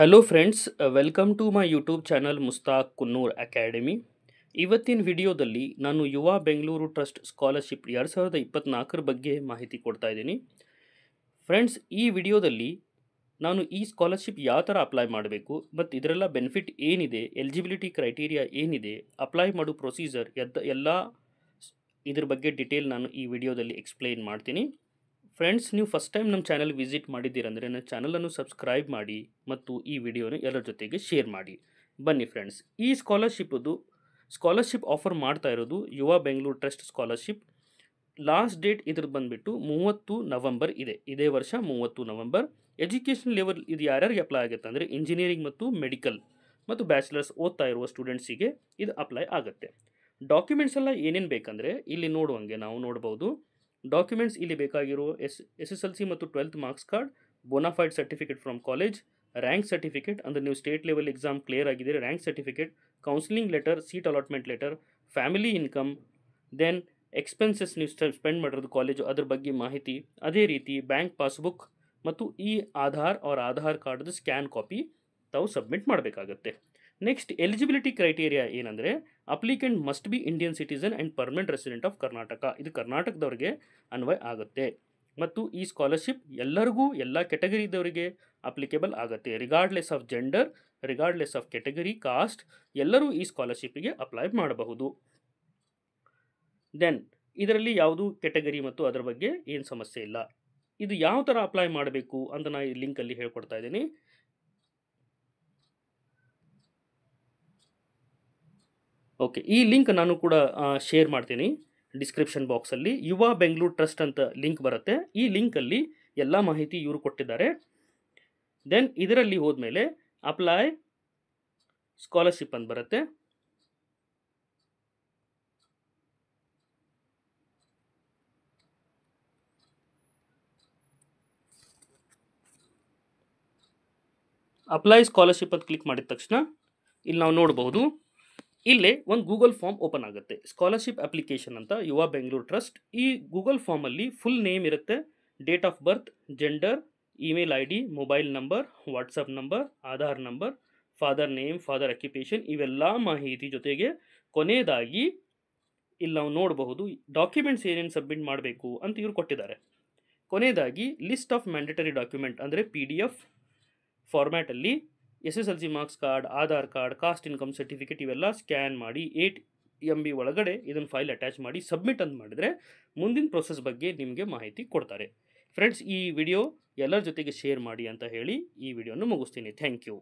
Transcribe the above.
hello friends welcome to my YouTube channel Mushtaq Kunnur academy ಇವತ್ತಿನ ವಿಡಿಯೋದಲ್ಲಿ ನಾನು ಯುವ ಬೆಂಗಳೂರು ಟ್ರಸ್ಟ್ ಸ್ಕಾಲರ್ಶಿಪ್ ಎರಡು ಸಾವಿರದ ಇಪ್ಪತ್ತ್ನಾಲ್ಕರ ಬಗ್ಗೆ ಮಾಹಿತಿ ಕೊಡ್ತಾ ಇದ್ದೀನಿ ಫ್ರೆಂಡ್ಸ್ ಈ ವಿಡಿಯೋದಲ್ಲಿ ನಾನು ಈ ಸ್ಕಾಲರ್ಶಿಪ್ ಯಾವ ಥರ ಅಪ್ಲೈ ಮಾಡಬೇಕು ಮತ್ತು ಇದರೆಲ್ಲ ಬೆನಿಫಿಟ್ ಏನಿದೆ ಎಲಿಜಿಬಿಲಿಟಿ ಕ್ರೈಟೀರಿಯಾ ಏನಿದೆ ಅಪ್ಲೈ ಮಾಡೋ ಪ್ರೊಸೀಜರ್ ಎದ್ದ ಎಲ್ಲ ಇದ್ರ ಬಗ್ಗೆ ಡಿಟೇಲ್ ನಾನು ಈ ವಿಡಿಯೋದಲ್ಲಿ ಎಕ್ಸ್ಪ್ಲೈನ್ ಮಾಡ್ತೀನಿ ಫ್ರೆಂಡ್ಸ್ ನೀವು ಫಸ್ಟ್ ಟೈಮ್ ನಮ್ಮ ಚಾನಲ್ ವಿಸಿಟ್ ಮಾಡಿದ್ದೀರಂದರೆ ನನ್ನ ಚಾನಲನ್ನು ಸಬ್ಸ್ಕ್ರೈಬ್ ಮಾಡಿ ಮತ್ತು ಈ ವಿಡಿಯೋನ ಎಲ್ಲರ ಜೊತೆಗೆ ಶೇರ್ ಮಾಡಿ ಬನ್ನಿ ಫ್ರೆಂಡ್ಸ್ ಈ ಸ್ಕಾಲರ್ಶಿಪ್ದು ಸ್ಕಾಲರ್ಶಿಪ್ ಆಫರ್ ಮಾಡ್ತಾ ಇರೋದು Yuva Bengaluru trust scholarship last date ಇದ್ರದ್ದು ಬಂದುಬಿಟ್ಟು ಮೂವತ್ತು ನವಂಬರ್ ಇದೆ ಇದೇ ವರ್ಷ ಮೂವತ್ತು ನವಂಬರ್ ಎಜುಕೇಷನ್ ಲೆವೆಲ್ ಇದು ಯಾರ್ಯಾರಿಗೆ ಅಪ್ಲೈ ಆಗುತ್ತೆ ಅಂದರೆ ಇಂಜಿನಿಯರಿಂಗ್ ಮತ್ತು ಮೆಡಿಕಲ್ ಮತ್ತು ಬ್ಯಾಚುಲರ್ಸ್ ಓದ್ತಾ ಇರುವ ಸ್ಟೂಡೆಂಟ್ಸಿಗೆ ಇದು ಅಪ್ಲೈ ಆಗುತ್ತೆ ಡಾಕ್ಯುಮೆಂಟ್ಸ್ ಎಲ್ಲ ಏನೇನು ಬೇಕಂದರೆ ಇಲ್ಲಿ ನೋಡುವಂಗೆ ನಾವು ನೋಡ್ಬೋದು ಡಾಕ್ಯುಮೆಂಟ್ಸ್ ಇಲ್ಲಿ ಬೇಕಾಗಿರೋ S S S L C ಮತ್ತು twelfth marks card bonafide certificate from college rank certificate ಅಂದರೆ ನೀವು ಸ್ಟೇಟ್ ಲೆವೆಲ್ ಎಕ್ಸಾಮ್ ಕ್ಲಿಯರ್ ಆಗಿದ್ದೀರಿ rank certificate counselling letter seat allotment letter family income then expenses ನೀವು ಸ್ಪೆಂಡ್ ಮಾಡಿರೋದು college ಅದ್ರ ಬಗ್ಗೆ ಮಾಹಿತಿ ಅದೇ ರೀತಿ ಬ್ಯಾಂಕ್ ಪಾಸ್ಬುಕ್ ಮತ್ತು ಈ ಆಧಾರ್ ಅವ್ರ ಆಧಾರ್ ಕಾರ್ಡ್ದು ಸ್ಕ್ಯಾನ್ ಕಾಪಿ ತಾವು ಸಬ್ಮಿಟ್ ಮಾಡಬೇಕಾಗತ್ತೆ ನೆಕ್ಸ್ಟ್ ಎಲಿಜಿಬಿಲಿಟಿ ಕ್ರೈಟೀರಿಯಾ ಏನಂದರೆ applicant must be Indian citizen and permanent resident of Karnataka ಇದು ಕರ್ನಾಟಕದವ್ರಿಗೆ ಅನ್ವಯ ಆಗುತ್ತೆ ಮತ್ತು ಈ ಸ್ಕಾಲರ್ಶಿಪ್ ಎಲ್ಲರಿಗೂ ಎಲ್ಲ ಕೆಟಗರಿದವರಿಗೆ ಅಪ್ಲಿಕೇಬಲ್ ಆಗುತ್ತೆ regardless of gender regardless of category caste ಎಲ್ಲರೂ ಈ ಸ್ಕಾಲರ್ಶಿಪ್ಗೆ ಅಪ್ಲೈ ಮಾಡಬಹುದು ದೆನ್ ಇದರಲ್ಲಿ ಯಾವುದು ಕೆಟಗರಿ ಮತ್ತು ಅದರ ಬಗ್ಗೆ ಏನು ಸಮಸ್ಯೆ ಇಲ್ಲ ಇದು ಯಾವ ಥರ ಅಪ್ಲೈ ಮಾಡಬೇಕು ಅಂತ ನಾನು ಈ ಲಿಂಕಲ್ಲಿ ಹೇಳ್ಕೊಡ್ತಾ ಇದ್ದೀನಿ ಓಕೆ ಈ ಲಿಂಕ್ ನಾನು ಕೂಡ ಶೇರ್ ಮಾಡ್ತೀನಿ ಡಿಸ್ಕ್ರಿಪ್ಷನ್ ಬಾಕ್ಸಲ್ಲಿ ಯುವ ಬೆಂಗಳೂರು ಟ್ರಸ್ಟ್ ಅಂತ ಲಿಂಕ್ ಬರುತ್ತೆ ಈ ಲಿಂಕಲ್ಲಿ ಎಲ್ಲ ಮಾಹಿತಿ ಇವರು ಕೊಟ್ಟಿದ್ದಾರೆ ದೆನ್ ಇದರಲ್ಲಿ ಹೋದ್ಮೇಲೆ ಅಪ್ಲೈ ಸ್ಕಾಲರ್ಶಿಪ್ ಅಂತ ಬರುತ್ತೆ ಅಪ್ಲೈ ಸ್ಕಾಲರ್ಶಿಪ್ ಅಂತ ಕ್ಲಿಕ್ ಮಾಡಿದ ತಕ್ಷಣ ಇಲ್ಲಿ ನಾವು ನೋಡಬಹುದು ಇಲ್ಲೇ ಒಂದು ಗೂಗಲ್ ಫಾರ್ಮ್ ಓಪನ್ ಆಗುತ್ತೆ ಸ್ಕಾಲರ್ಶಿಪ್ ಅಪ್ಲಿಕೇಶನ್ ಅಂತ ಯುವ ಬೆಂಗಳೂರು ಟ್ರಸ್ಟ್ ಈ ಗೂಗಲ್ ಫಾರ್ಮಲ್ಲಿ ಫುಲ್ ನೇಮ್ ಇರುತ್ತೆ date of birth gender email I D mobile number WhatsApp number Aadhaar number father name father occupation ಇವೆಲ್ಲ ಮಾಹಿತಿ ಜೊತೆಗೆ ಕೊನೆಯದಾಗಿ ಇಲ್ಲಿ ನಾವು ನೋಡಬಹುದು ಡಾಕ್ಯುಮೆಂಟ್ಸ್ ಏನೇನು ಸಬ್ಮಿಟ್ ಮಾಡಬೇಕು ಅಂತ ಇವರು ಕೊಟ್ಟಿದ್ದಾರೆ ಕೊನೆಯದಾಗಿ ಲಿಸ್ಟ್ ಆಫ್ ಮ್ಯಾಂಡೇಟರಿ ಡಾಕ್ಯುಮೆಂಟ್ ಅಂದರೆ ಪಿ ಡಿ ಎಫ್ ಫಾರ್ಮ್ಯಾಟಲ್ಲಿ S S L C marks card Aadhaar card caste income certificate ಇವೆಲ್ಲ ಸ್ಕ್ಯಾನ್ ಮಾಡಿ ಏಟ್ ಎಮ್ ಬಿ ಒಳಗಡೆ ಇದನ್ನು ಫೈಲ್ ಅಟ್ಯಾಚ್ ಮಾಡಿ ಸಬ್ಮಿಟ್ ಅಂತ ಮಾಡಿದರೆ ಮುಂದಿನ ಪ್ರೊಸೆಸ್ ಬಗ್ಗೆ ನಿಮಗೆ ಮಾಹಿತಿ ಕೊಡ್ತಾರೆ ಫ್ರೆಂಡ್ಸ್ ಈ ವಿಡಿಯೋ ಎಲ್ಲರ ಜೊತೆಗೆ ಶೇರ್ ಮಾಡಿ ಅಂತ ಹೇಳಿ ಈ ವಿಡಿಯೋನ ಮುಗಿಸ್ತೀನಿ ಥ್ಯಾಂಕ್ ಯು